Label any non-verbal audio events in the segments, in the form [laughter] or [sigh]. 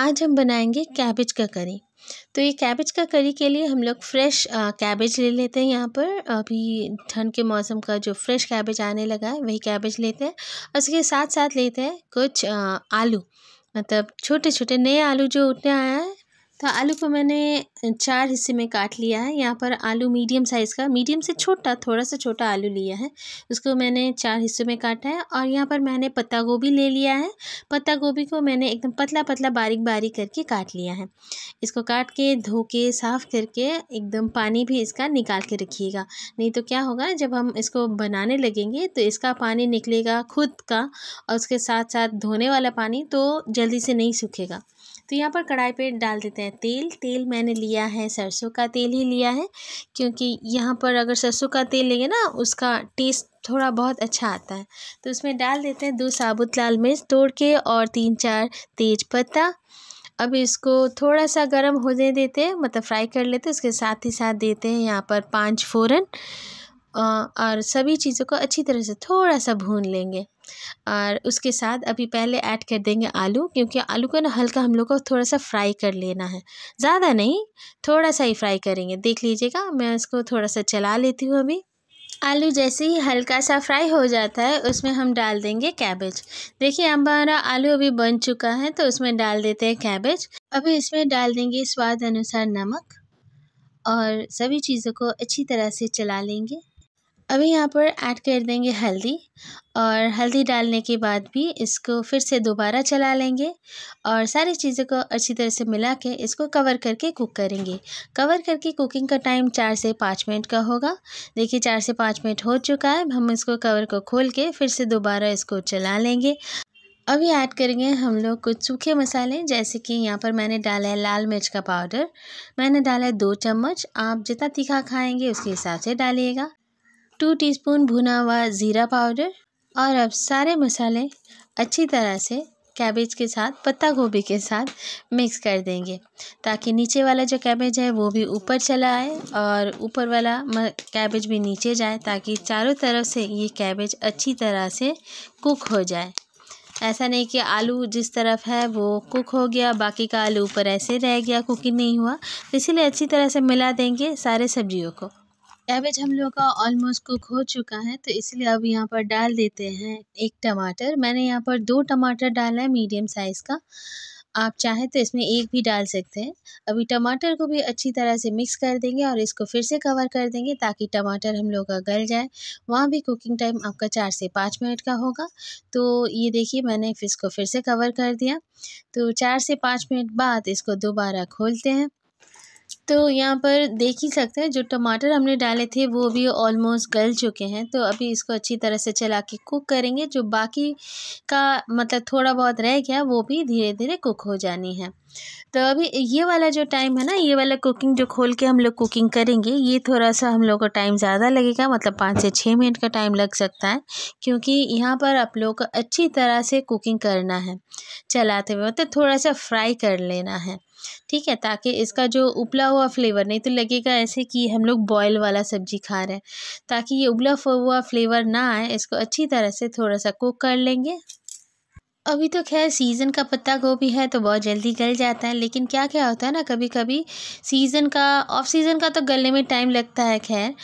आज हम बनाएंगे कैबेज का करी तो ये कैबेज का करी के लिए हम लोग फ्रेश कैबेज ले लेते हैं यहाँ पर अभी ठंड के मौसम का जो फ्रेश कैबेज आने लगा है वही कैबेज लेते हैं और उसके साथ साथ लेते हैं कुछ आ, आलू मतलब छोटे छोटे नए आलू जो उठने आया है तो आलू को मैंने चार हिस्से में काट लिया है यहाँ पर आलू मीडियम साइज़ का मीडियम से छोटा थोड़ा सा छोटा आलू लिया है उसको मैंने चार हिस्सों में काटा है और यहाँ पर मैंने पत्ता गोभी ले लिया है पत्ता गोभी को मैंने एकदम पतला पतला बारीक बारीक करके काट लिया है इसको काट के धो के साफ़ करके एकदम पानी भी इसका निकाल के रखिएगा नहीं तो क्या होगा जब हम इसको बनाने लगेंगे तो इसका पानी निकलेगा खुद का और उसके साथ साथ धोने वाला पानी तो जल्दी से नहीं सूखेगा तो यहाँ पर कढ़ाई पे डाल देते हैं तेल तेल मैंने लिया है सरसों का तेल ही लिया है क्योंकि यहाँ पर अगर सरसों का तेल लेंगे ना उसका टेस्ट थोड़ा बहुत अच्छा आता है तो उसमें डाल देते हैं दो साबुत लाल मिर्च तोड़ के और तीन चार तेज पत्ता अब इसको थोड़ा सा गर्म होने देते हैं मतलब फ्राई कर लेते हैं उसके साथ ही साथ देते हैं यहाँ पर पाँच फ़ोरन और सभी चीज़ों को अच्छी तरह से थोड़ा सा भून लेंगे और उसके साथ अभी पहले ऐड कर देंगे आलू क्योंकि आलू को ना हल्का हम लोग को थोड़ा सा फ्राई कर लेना है ज़्यादा नहीं थोड़ा सा ही फ्राई करेंगे देख लीजिएगा मैं उसको थोड़ा सा चला लेती हूँ अभी आलू जैसे ही हल्का सा फ्राई हो जाता है उसमें हम डाल देंगे कैबेज देखिए हमारा आलू अभी बन चुका है तो उसमें डाल देते हैं कैबेज अभी इसमें डाल देंगे स्वाद अनुसार नमक और सभी चीज़ों को अच्छी तरह से चला लेंगे अभी यहाँ पर ऐड कर देंगे हल्दी और हल्दी डालने के बाद भी इसको फिर से दोबारा चला लेंगे और सारी चीज़ों को अच्छी तरह से मिला के इसको कवर करके कुक करेंगे कवर करके कुकिंग का टाइम चार से पाँच मिनट का होगा देखिए चार से पाँच मिनट हो चुका है हम इसको कवर को खोल के फिर से दोबारा इसको चला लेंगे अभी ऐड करेंगे हम लोग कुछ सूखे मसाले जैसे कि यहाँ पर मैंने डाला है लाल मिर्च का पाउडर मैंने डाला है दो चम्मच आप जितना तीखा खाएंगे उसके हिसाब से डालिएगा टू टीस्पून भुना हुआ ज़ीरा पाउडर और अब सारे मसाले अच्छी तरह से कैबेज के साथ पत्ता गोभी के साथ मिक्स कर देंगे ताकि नीचे वाला जो कैबेज है वो भी ऊपर चला आए और ऊपर वाला कैबेज भी नीचे जाए ताकि चारों तरफ से ये कैबेज अच्छी तरह से कुक हो जाए ऐसा नहीं कि आलू जिस तरफ है वो कुक हो गया बाकी का आलू ऊपर ऐसे रह गया कुकिंग नहीं हुआ तो इसीलिए अच्छी तरह से मिला देंगे सारे सब्जियों को कैबेज हम लोग का ऑलमोस्ट कुक हो चुका है तो इसलिए अब यहाँ पर डाल देते हैं एक टमाटर मैंने यहाँ पर दो टमाटर डाला है मीडियम साइज़ का आप चाहें तो इसमें एक भी डाल सकते हैं अभी टमाटर को भी अच्छी तरह से मिक्स कर देंगे और इसको फिर से कवर कर देंगे ताकि टमाटर हम लोग का गल जाए वहाँ भी कुकिंग टाइम आपका चार से पाँच मिनट का होगा तो ये देखिए मैंने इसको फिर से कवर कर दिया तो चार से पाँच मिनट बाद इसको दोबारा खोलते हैं तो यहाँ पर देख ही सकते हैं जो टमाटर हमने डाले थे वो भी ऑलमोस्ट गल चुके हैं तो अभी इसको अच्छी तरह से चला के कुक करेंगे जो बाकी का मतलब थोड़ा बहुत रह गया वो भी धीरे धीरे कुक हो जानी है तो अभी ये वाला जो टाइम है ना ये वाला कुकिंग जो खोल के हम लोग कुकिंग करेंगे ये थोड़ा सा हम लोग को टाइम ज़्यादा लगेगा मतलब पाँच से छः मिनट का टाइम लग सकता है क्योंकि यहाँ पर आप लोग को अच्छी तरह से कुकिंग करना है चलाते हुए मतलब थोड़ा सा फ्राई कर लेना है ठीक है ताकि इसका जो उबला हुआ फ्लेवर नहीं तो लगेगा ऐसे कि हम लोग बॉयल वाला सब्जी खा रहे हैं ताकि ये उबला हुआ फ्लेवर ना आए इसको अच्छी तरह से थोड़ा सा कुक कर लेंगे अभी तो खैर सीज़न का पत्ता गोभी है तो बहुत जल्दी गल जाता है लेकिन क्या क्या होता है ना कभी कभी सीज़न का ऑफ सीज़न का तो गलने में टाइम लगता है खैर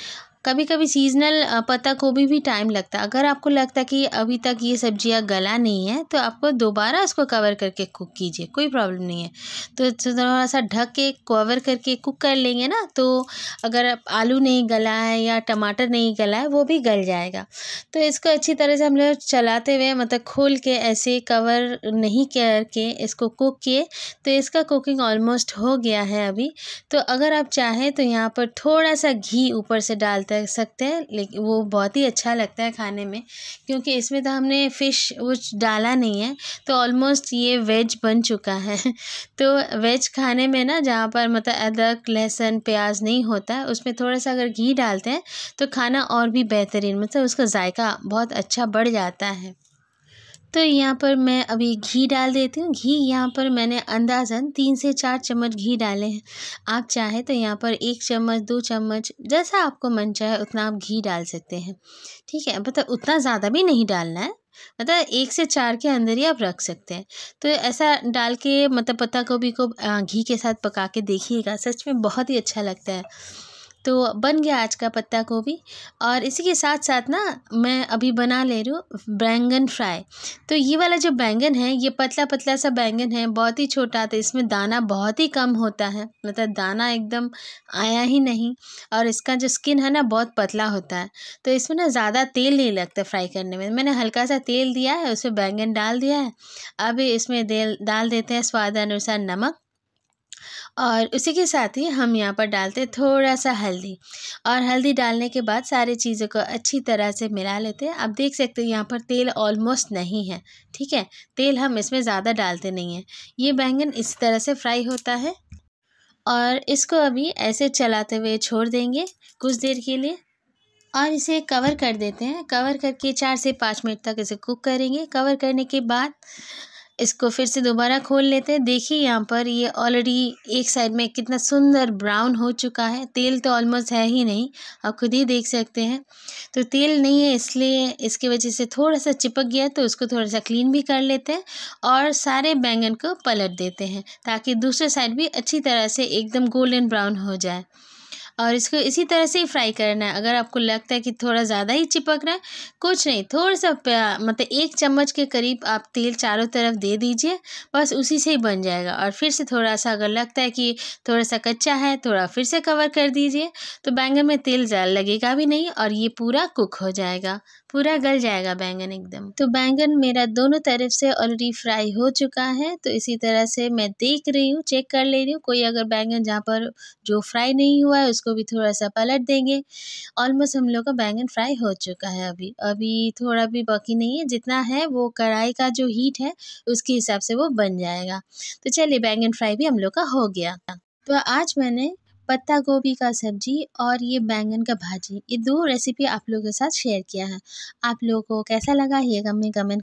कभी कभी सीजनल पत्ता गोभी भी टाइम लगता है अगर आपको लगता है कि अभी तक ये सब्जियां गला नहीं है तो आपको दोबारा उसको कवर करके कुक कीजिए कोई प्रॉब्लम नहीं है तो, तो थोड़ा सा ढक के कवर करके कुक कर लेंगे ना तो अगर आलू नहीं गला है या टमाटर नहीं गला है वो भी गल जाएगा तो इसको अच्छी तरह से हम लोग चलाते हुए मतलब खोल के ऐसे कवर नहीं करके इसको कुक किए तो इसका कुकिंग ऑलमोस्ट हो गया है अभी तो अगर आप चाहें तो यहाँ पर थोड़ा सा घी ऊपर से डालते कर सकते हैं लेकिन वो बहुत ही अच्छा लगता है खाने में क्योंकि इसमें तो हमने फ़िश कुछ डाला नहीं है तो ऑलमोस्ट ये वेज बन चुका है [laughs] तो वेज खाने में ना जहाँ पर मतलब अदरक लहसुन प्याज नहीं होता है उसमें थोड़ा सा अगर घी डालते हैं तो खाना और भी बेहतरीन मतलब उसका जायका बहुत अच्छा बढ़ जाता है तो यहाँ पर मैं अभी घी डाल देती हूँ घी यहाँ पर मैंने अंदाजन तीन से चार चम्मच घी डाले हैं आप चाहे तो यहाँ पर एक चम्मच दो चम्मच जैसा आपको मन चाहे उतना आप घी डाल सकते हैं ठीक है मतलब उतना ज़्यादा भी नहीं डालना है मतलब एक से चार के अंदर ही आप रख सकते हैं तो ऐसा डाल के मतलब पत्ता गोभी को घी के साथ पका के देखिएगा सच में बहुत ही अच्छा लगता है तो बन गया आज का पत्ता गोभी और इसी के साथ साथ ना मैं अभी बना ले रही हूँ बैंगन फ्राई तो ये वाला जो बैंगन है ये पतला पतला सा बैंगन है बहुत ही छोटा था इसमें दाना बहुत ही कम होता है मतलब दाना एकदम आया ही नहीं और इसका जो स्किन है ना बहुत पतला होता है तो इसमें ना ज़्यादा तेल नहीं लगता फ्राई करने में मैंने हल्का सा तेल दिया है उसमें बैंगन डाल दिया है अभी इसमें तेल डाल देते हैं स्वाद अनुसार नमक और उसी के साथ ही हम यहाँ पर डालते हैं थोड़ा सा हल्दी और हल्दी डालने के बाद सारे चीज़ों को अच्छी तरह से मिला लेते हैं आप देख सकते हैं यहाँ पर तेल ऑलमोस्ट नहीं है ठीक है तेल हम इसमें ज़्यादा डालते नहीं हैं ये बैंगन इस तरह से फ्राई होता है और इसको अभी ऐसे चलाते हुए छोड़ देंगे कुछ देर के लिए और इसे कवर कर देते हैं कवर करके चार से पाँच मिनट तक इसे कुक करेंगे कवर करने के बाद इसको फिर से दोबारा खोल लेते हैं देखिए यहाँ पर ये ऑलरेडी एक साइड में कितना सुंदर ब्राउन हो चुका है तेल तो ऑलमोस्ट है ही नहीं आप खुद ही देख सकते हैं तो तेल नहीं है इसलिए इसकी वजह से थोड़ा सा चिपक गया तो उसको थोड़ा सा क्लीन भी कर लेते हैं और सारे बैंगन को पलट देते हैं ताकि दूसरे साइड भी अच्छी तरह से एकदम गोल्डन ब्राउन हो जाए और इसको इसी तरह से ही फ्राई करना है अगर आपको लगता है कि थोड़ा ज़्यादा ही चिपक रहा है कुछ नहीं थोड़ा सा मतलब एक चम्मच के करीब आप तेल चारों तरफ दे दीजिए बस उसी से ही बन जाएगा और फिर से थोड़ा सा अगर लगता है कि थोड़ा सा कच्चा है थोड़ा फिर से कवर कर दीजिए तो बैंगन में तेल लगेगा भी नहीं और ये पूरा कुक हो जाएगा पूरा गल जाएगा बैंगन एकदम तो बैंगन मेरा दोनों तरफ से ऑलरेडी फ्राई हो चुका है तो इसी तरह से मैं देख रही हूँ चेक कर ले रही हूँ कोई अगर बैंगन जहाँ पर जो फ्राई नहीं हुआ है उसको इसको भी थोड़ा सा पलट देंगे ऑलमोस्ट हम लोग का बैंगन फ्राई हो चुका है अभी अभी थोड़ा भी बाकी नहीं है जितना है वो कढ़ाई का जो हीट है उसके हिसाब से वो बन जाएगा तो चलिए बैंगन फ्राई भी हम लोग का हो गया तो आज मैंने पत्ता गोभी का सब्जी और ये बैंगन का भाजी ये दो रेसिपी आप लोगों के साथ शेयर किया है आप लोगों को कैसा लगा ये कमेंट कमेंट